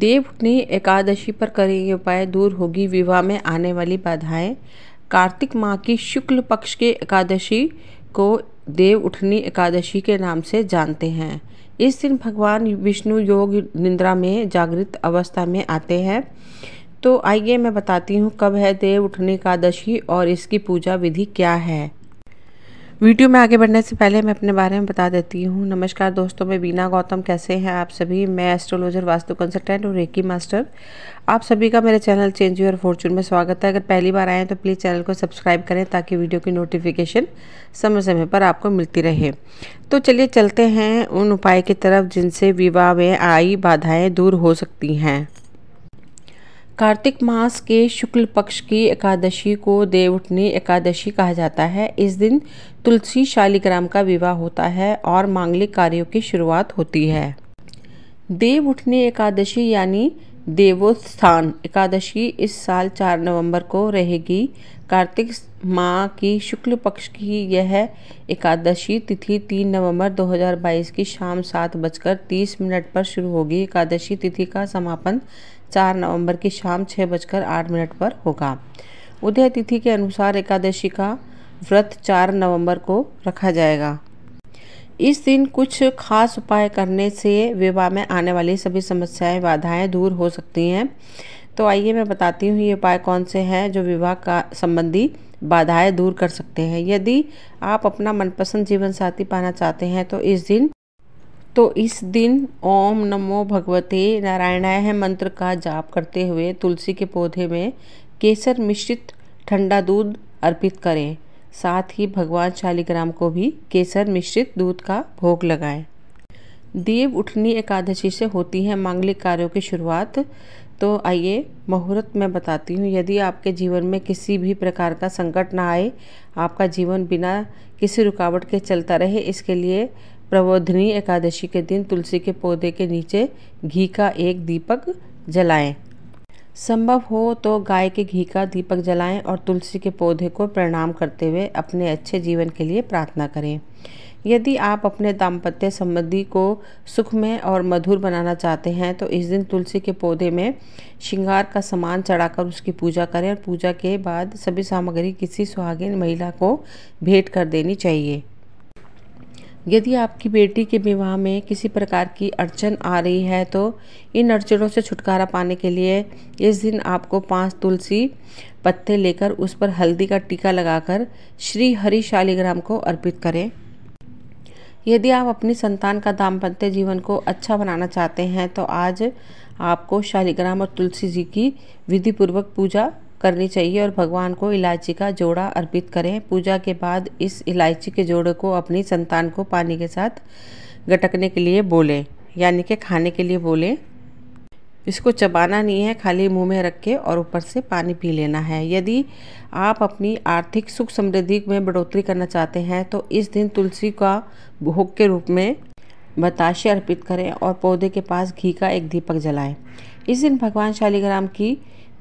देवउठनी एकादशी पर करेंगे उपाय दूर होगी विवाह में आने वाली बाधाएं कार्तिक माह की शुक्ल पक्ष के एकादशी को देव उठनी एकादशी के नाम से जानते हैं इस दिन भगवान विष्णु योग निंद्रा में जागृत अवस्था में आते हैं तो आइए मैं बताती हूँ कब है देव उठनी एकादशी और इसकी पूजा विधि क्या है वीडियो में आगे बढ़ने से पहले मैं अपने बारे में बता देती हूँ नमस्कार दोस्तों मैं बीना गौतम कैसे हैं आप सभी मैं एस्ट्रोलॉजर वास्तु कंसल्टेंट और रेकी मास्टर आप सभी का मेरे चैनल चेंज योर फॉर्चून में स्वागत है अगर पहली बार आएँ तो प्लीज़ चैनल को सब्सक्राइब करें ताकि वीडियो की नोटिफिकेशन समय समय पर आपको मिलती रहे तो चलिए चलते हैं उन उपाय की तरफ जिनसे विवाह में आई बाधाएँ दूर हो सकती हैं कार्तिक मास के शुक्ल पक्ष की एकादशी को देवउठनी एकादशी कहा जाता है इस दिन तुलसी शालिग्राम का विवाह होता है और मांगलिक कार्यों की शुरुआत होती है देव उठनी एकादशी यानी देवोत्थान एकादशी इस साल 4 नवंबर को रहेगी कार्तिक माह की शुक्ल पक्ष की यह एकादशी तिथि 3 नवंबर 2022 की शाम सात बजकर तीस मिनट पर शुरू होगी एकादशी तिथि का समापन चार नवंबर की शाम छः बजकर आठ मिनट पर होगा उदय तिथि के अनुसार एकादशी का व्रत चार नवंबर को रखा जाएगा इस दिन कुछ खास उपाय करने से विवाह में आने वाली सभी समस्याएं बाधाएं दूर हो सकती हैं तो आइए मैं बताती हूँ ये उपाय कौन से हैं जो विवाह का संबंधी बाधाएं दूर कर सकते हैं यदि आप अपना मनपसंद जीवन साथी पाना चाहते हैं तो इस दिन तो इस दिन ओम नमो भगवते नारायणाय मंत्र का जाप करते हुए तुलसी के पौधे में केसर मिश्रित ठंडा दूध अर्पित करें साथ ही भगवान शालिग्राम को भी केसर मिश्रित दूध का भोग लगाएं देव उठनी एकादशी से होती है मांगलिक कार्यों की शुरुआत तो आइए मुहूर्त मैं बताती हूँ यदि आपके जीवन में किसी भी प्रकार का संकट ना आए आपका जीवन बिना किसी रुकावट के चलता रहे इसके लिए प्रबोधिनी एकादशी के दिन तुलसी के पौधे के नीचे घी का एक दीपक जलाएं संभव हो तो गाय के घी का दीपक जलाएं और तुलसी के पौधे को प्रणाम करते हुए अपने अच्छे जीवन के लिए प्रार्थना करें यदि आप अपने दाम्पत्य संबंधी को सुखमय और मधुर बनाना चाहते हैं तो इस दिन तुलसी के पौधे में श्रृंगार का सामान चढ़ाकर उसकी पूजा करें और पूजा के बाद सभी सामग्री किसी सुहागिन महिला को भेंट कर देनी चाहिए यदि आपकी बेटी के विवाह में किसी प्रकार की अड़चन आ रही है तो इन अड़चनों से छुटकारा पाने के लिए इस दिन आपको पांच तुलसी पत्ते लेकर उस पर हल्दी का टीका लगाकर श्री हरि शालिग्राम को अर्पित करें यदि आप अपनी संतान का दाम्पत्य जीवन को अच्छा बनाना चाहते हैं तो आज आपको शालिग्राम और तुलसी जी की विधिपूर्वक पूजा करनी चाहिए और भगवान को इलायची का जोड़ा अर्पित करें पूजा के बाद इस इलायची के जोड़े को अपनी संतान को पानी के साथ गटकने के लिए बोलें यानी कि खाने के लिए बोलें इसको चबाना नहीं है खाली मुंह में रख के और ऊपर से पानी पी लेना है यदि आप अपनी आर्थिक सुख समृद्धि में बढ़ोतरी करना चाहते हैं तो इस दिन तुलसी का भोग के रूप में बताशे अर्पित करें और पौधे के पास घी का एक दीपक जलाएं इस दिन भगवान शालीग्राम की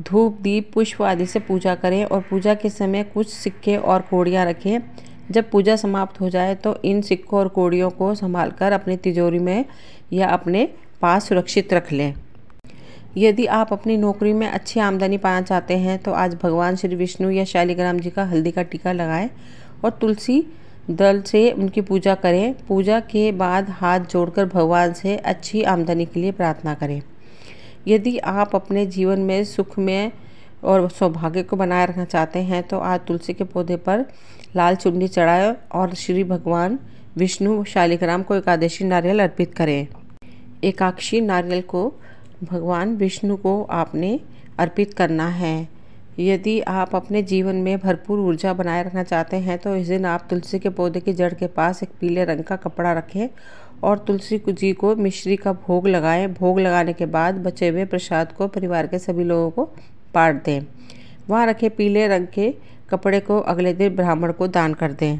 धूप दीप पुष्प आदि से पूजा करें और पूजा के समय कुछ सिक्के और कोड़ियाँ रखें जब पूजा समाप्त हो जाए तो इन सिक्कों और कोड़ियों को संभाल कर अपनी तिजोरी में या अपने पास सुरक्षित रख लें यदि आप अपनी नौकरी में अच्छी आमदनी पाना चाहते हैं तो आज भगवान श्री विष्णु या शालिग्राम जी का हल्दी का टीका लगाएं और तुलसी दल से उनकी पूजा करें पूजा के बाद हाथ जोड़कर भगवान से अच्छी आमदनी के लिए प्रार्थना करें यदि आप अपने जीवन में सुखमय और सौभाग्य को बनाए रखना चाहते हैं तो आज तुलसी के पौधे पर लाल चुन्नी चढ़ाएं और श्री भगवान विष्णु शालिग्राम को एकादशी नारियल अर्पित करें एकाक्षी नारियल को भगवान विष्णु को आपने अर्पित करना है यदि आप अपने जीवन में भरपूर ऊर्जा बनाए रखना चाहते हैं तो इस दिन आप तुलसी के पौधे की जड़ के पास एक पीले रंग का कपड़ा रखें और तुलसी जी को मिश्री का भोग लगाएं भोग लगाने के बाद बचे हुए प्रसाद को परिवार के सभी लोगों को बांट दें वहाँ रखे पीले रंग के कपड़े को अगले दिन ब्राह्मण को दान कर दें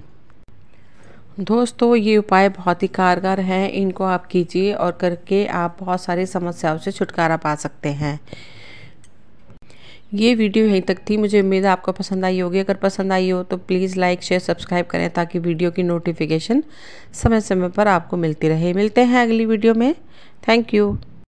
दोस्तों ये उपाय बहुत ही कारगर हैं इनको आप कीजिए और करके आप बहुत सारी समस्याओं से छुटकारा पा सकते हैं ये वीडियो यहीं तक थी मुझे उम्मीद है आपको पसंद आई होगी अगर पसंद आई हो तो प्लीज़ लाइक शेयर सब्सक्राइब करें ताकि वीडियो की नोटिफिकेशन समय समय पर आपको मिलती रहे मिलते हैं अगली वीडियो में थैंक यू